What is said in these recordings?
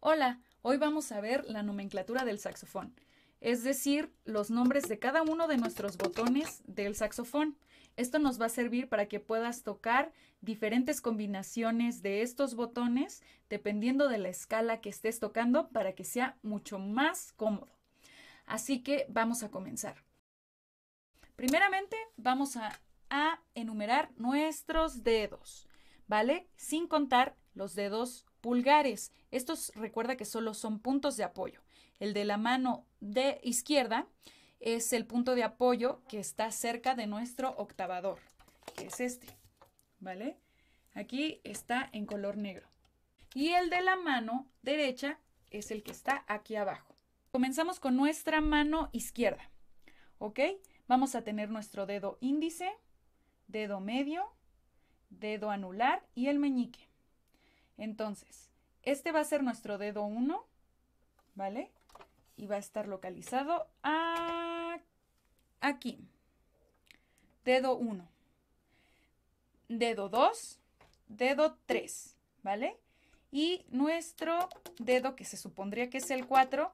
Hola, hoy vamos a ver la nomenclatura del saxofón, es decir, los nombres de cada uno de nuestros botones del saxofón. Esto nos va a servir para que puedas tocar diferentes combinaciones de estos botones dependiendo de la escala que estés tocando para que sea mucho más cómodo. Así que vamos a comenzar. Primeramente vamos a, enumerar nuestros dedos, ¿vale? Sin contar los dedos Pulgares. Estos recuerda que solo son puntos de apoyo. El de la mano de izquierda es el punto de apoyo que está cerca de nuestro octavador, que es este, ¿vale? Aquí está en color negro. Y el de la mano derecha es el que está aquí abajo. Comenzamos con nuestra mano izquierda, ¿ok? Vamos a tener nuestro dedo índice, dedo medio, dedo anular y el meñique. Entonces, este va a ser nuestro dedo 1, ¿vale? Y va a estar localizado aquí. Dedo 1. Dedo 2. Dedo 3, ¿vale? Y nuestro dedo, que se supondría que es el 4,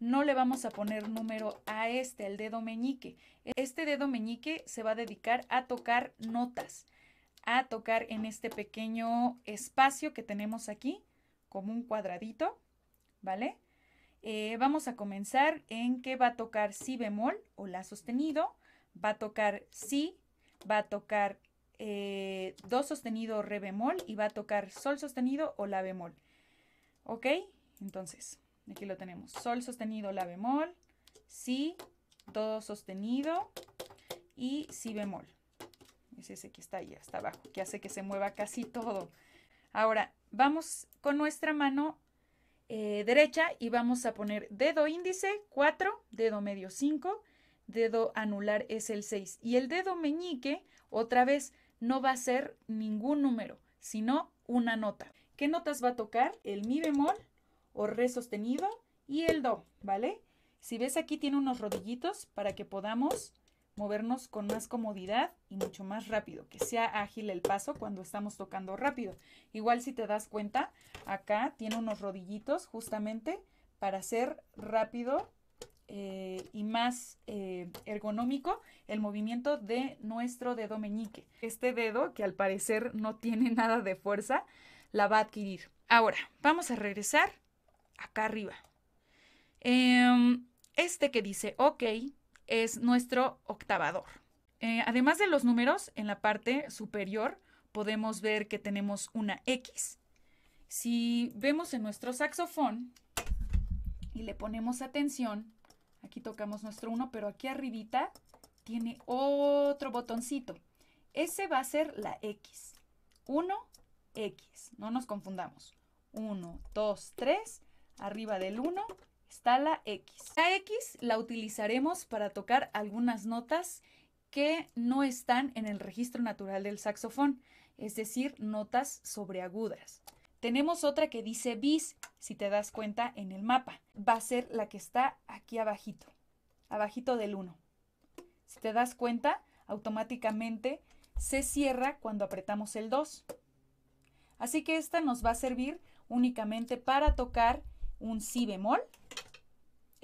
no le vamos a poner número a este, al dedo meñique. Este dedo meñique se va a dedicar a tocar notas a tocar en este pequeño espacio que tenemos aquí, como un cuadradito, ¿vale? Eh, vamos a comenzar en que va a tocar si bemol o la sostenido, va a tocar si, va a tocar eh, do sostenido re bemol y va a tocar sol sostenido o la bemol. ¿Ok? Entonces, aquí lo tenemos. Sol sostenido, la bemol, si, do sostenido y si bemol. Es ese que está ahí hasta abajo, que hace que se mueva casi todo. Ahora, vamos con nuestra mano eh, derecha y vamos a poner dedo índice 4, dedo medio 5, dedo anular es el 6. Y el dedo meñique, otra vez, no va a ser ningún número, sino una nota. ¿Qué notas va a tocar? El mi bemol o re sostenido y el do, ¿vale? Si ves aquí tiene unos rodillitos para que podamos movernos con más comodidad y mucho más rápido, que sea ágil el paso cuando estamos tocando rápido. Igual si te das cuenta, acá tiene unos rodillitos justamente para hacer rápido eh, y más eh, ergonómico el movimiento de nuestro dedo meñique. Este dedo, que al parecer no tiene nada de fuerza, la va a adquirir. Ahora, vamos a regresar acá arriba. Em, este que dice, ok, es nuestro octavador. Eh, además de los números, en la parte superior podemos ver que tenemos una X. Si vemos en nuestro saxofón y le ponemos atención, aquí tocamos nuestro 1, pero aquí arribita tiene otro botoncito. Ese va a ser la X. 1, X. No nos confundamos. 1, 2, 3. Arriba del 1, está la X. La X la utilizaremos para tocar algunas notas que no están en el registro natural del saxofón, es decir, notas sobreagudas. Tenemos otra que dice bis, si te das cuenta en el mapa. Va a ser la que está aquí abajito, abajito del 1. Si te das cuenta, automáticamente se cierra cuando apretamos el 2. Así que esta nos va a servir únicamente para tocar un si bemol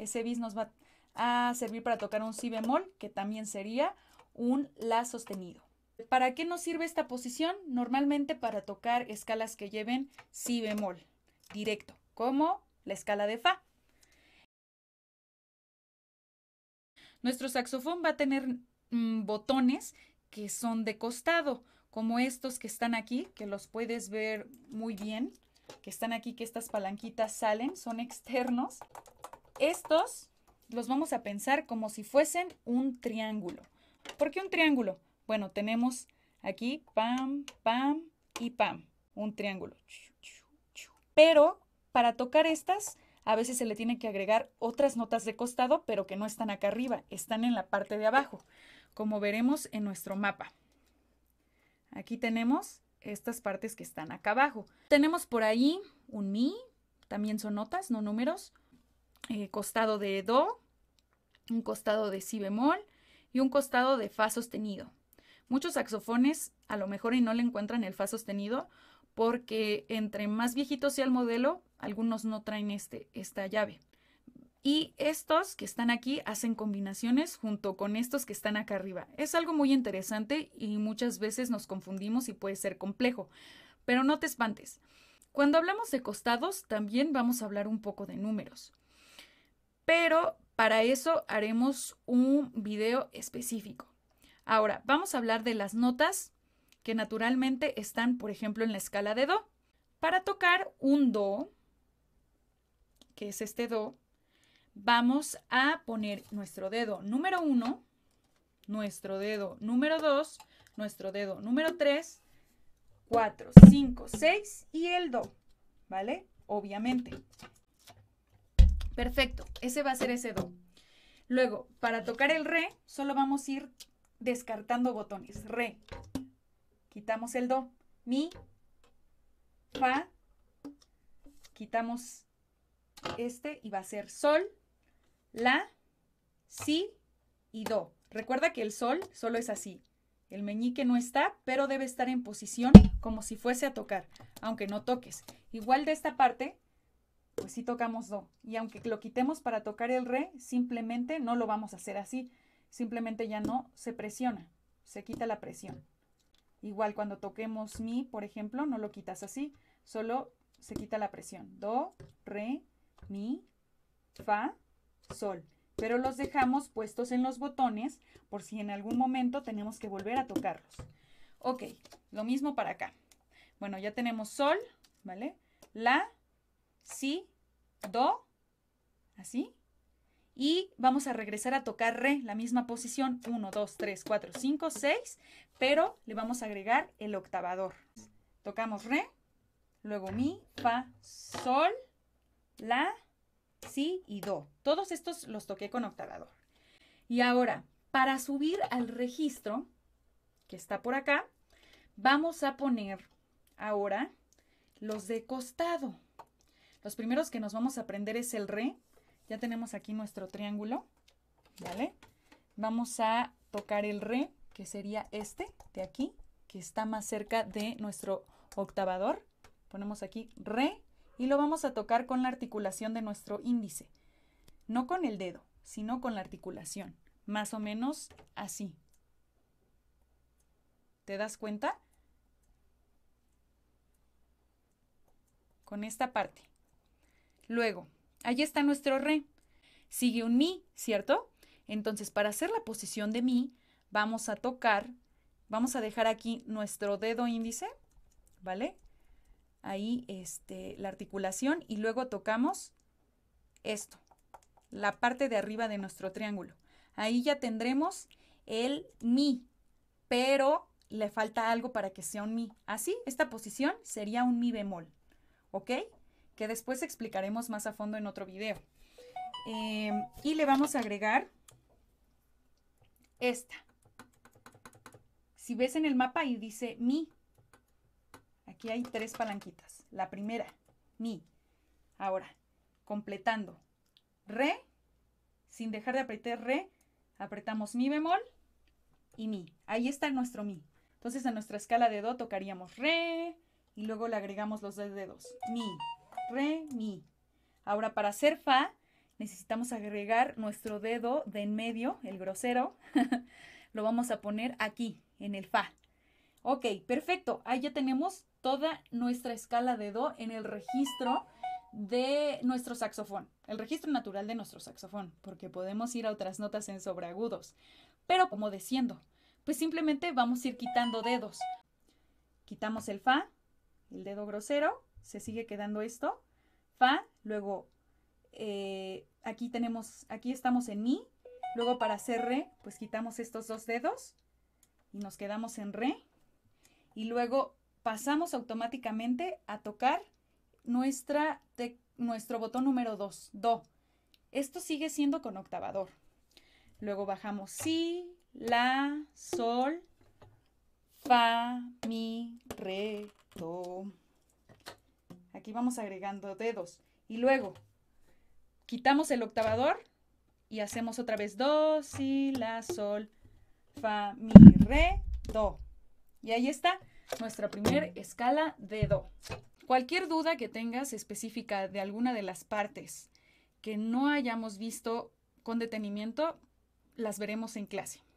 ese bis nos va a servir para tocar un si bemol, que también sería un la sostenido. ¿Para qué nos sirve esta posición? Normalmente para tocar escalas que lleven si bemol directo, como la escala de fa. Nuestro saxofón va a tener mm, botones que son de costado, como estos que están aquí, que los puedes ver muy bien, que están aquí, que estas palanquitas salen, son externos estos los vamos a pensar como si fuesen un triángulo. ¿Por qué un triángulo? Bueno, tenemos aquí pam, pam y pam, un triángulo. Pero para tocar estas, a veces se le tiene que agregar otras notas de costado, pero que no están acá arriba, están en la parte de abajo, como veremos en nuestro mapa. Aquí tenemos estas partes que están acá abajo. Tenemos por ahí un mi, también son notas, no números, eh, costado de Do, un costado de Si bemol y un costado de Fa sostenido. Muchos saxofones a lo mejor no le encuentran el Fa sostenido porque entre más viejito sea el modelo, algunos no traen este, esta llave. Y estos que están aquí hacen combinaciones junto con estos que están acá arriba. Es algo muy interesante y muchas veces nos confundimos y puede ser complejo, pero no te espantes. Cuando hablamos de costados, también vamos a hablar un poco de números pero para eso haremos un video específico. Ahora, vamos a hablar de las notas que naturalmente están, por ejemplo, en la escala de Do. Para tocar un Do, que es este Do, vamos a poner nuestro dedo número 1, nuestro dedo número 2, nuestro dedo número 3, 4, 5, 6 y el Do, ¿vale? Obviamente. Perfecto, ese va a ser ese do. Luego, para tocar el re, solo vamos a ir descartando botones. Re. Quitamos el do. Mi. Fa. Quitamos este y va a ser sol, la, si y do. Recuerda que el sol solo es así. El meñique no está, pero debe estar en posición como si fuese a tocar, aunque no toques. Igual de esta parte pues sí tocamos do. Y aunque lo quitemos para tocar el re, simplemente no lo vamos a hacer así. Simplemente ya no se presiona, se quita la presión. Igual cuando toquemos mi, por ejemplo, no lo quitas así, solo se quita la presión. Do, re, mi, fa, sol. Pero los dejamos puestos en los botones por si en algún momento tenemos que volver a tocarlos. Ok, lo mismo para acá. Bueno, ya tenemos sol, ¿vale? La, si, do, así. Y vamos a regresar a tocar re, la misma posición, 1, 2, 3, 4, 5, 6, pero le vamos a agregar el octavador. Tocamos re, luego mi, fa, sol, la, si y do. Todos estos los toqué con octavador. Y ahora, para subir al registro, que está por acá, vamos a poner ahora los de costado. Los primeros que nos vamos a aprender es el re. Ya tenemos aquí nuestro triángulo, ¿vale? Vamos a tocar el re, que sería este de aquí, que está más cerca de nuestro octavador. Ponemos aquí re y lo vamos a tocar con la articulación de nuestro índice. No con el dedo, sino con la articulación. Más o menos así. ¿Te das cuenta? Con esta parte. Luego, ahí está nuestro re. Sigue un mi, ¿cierto? Entonces, para hacer la posición de mi, vamos a tocar, vamos a dejar aquí nuestro dedo índice, ¿vale? Ahí este, la articulación y luego tocamos esto, la parte de arriba de nuestro triángulo. Ahí ya tendremos el mi, pero le falta algo para que sea un mi. Así, esta posición sería un mi bemol, ¿ok? que después explicaremos más a fondo en otro video. Em, y le vamos a agregar esta. Si ves en el mapa y dice mi, aquí hay tres palanquitas. La primera, mi. Ahora, completando. Re, sin dejar de apretar re, apretamos mi bemol y mi. Ahí está nuestro mi. Entonces a nuestra escala de do tocaríamos re y luego le agregamos los dos dedos. Mi, re, mi. Ahora para hacer fa necesitamos agregar nuestro dedo de en medio, el grosero. Lo vamos a poner aquí, en el fa. Ok, perfecto. Ahí ya tenemos toda nuestra escala de do en el registro de nuestro saxofón, el registro natural de nuestro saxofón, porque podemos ir a otras notas en sobreagudos. Pero como desciendo, pues simplemente vamos a ir quitando dedos. Quitamos el fa, el dedo grosero, se sigue quedando esto. Fa, luego eh, aquí tenemos, aquí estamos en Mi, luego para hacer Re, pues quitamos estos dos dedos y nos quedamos en Re. Y luego pasamos automáticamente a tocar nuestra nuestro botón número 2, Do. Esto sigue siendo con octavador. Luego bajamos Si, La, Sol, Fa, Mi, Re, Do. Aquí vamos agregando dedos. Y luego quitamos el octavador y hacemos otra vez do, si, la, sol, fa, mi, re, do. Y ahí está nuestra primera escala de do. Cualquier duda que tengas específica de alguna de las partes que no hayamos visto con detenimiento, las veremos en clase.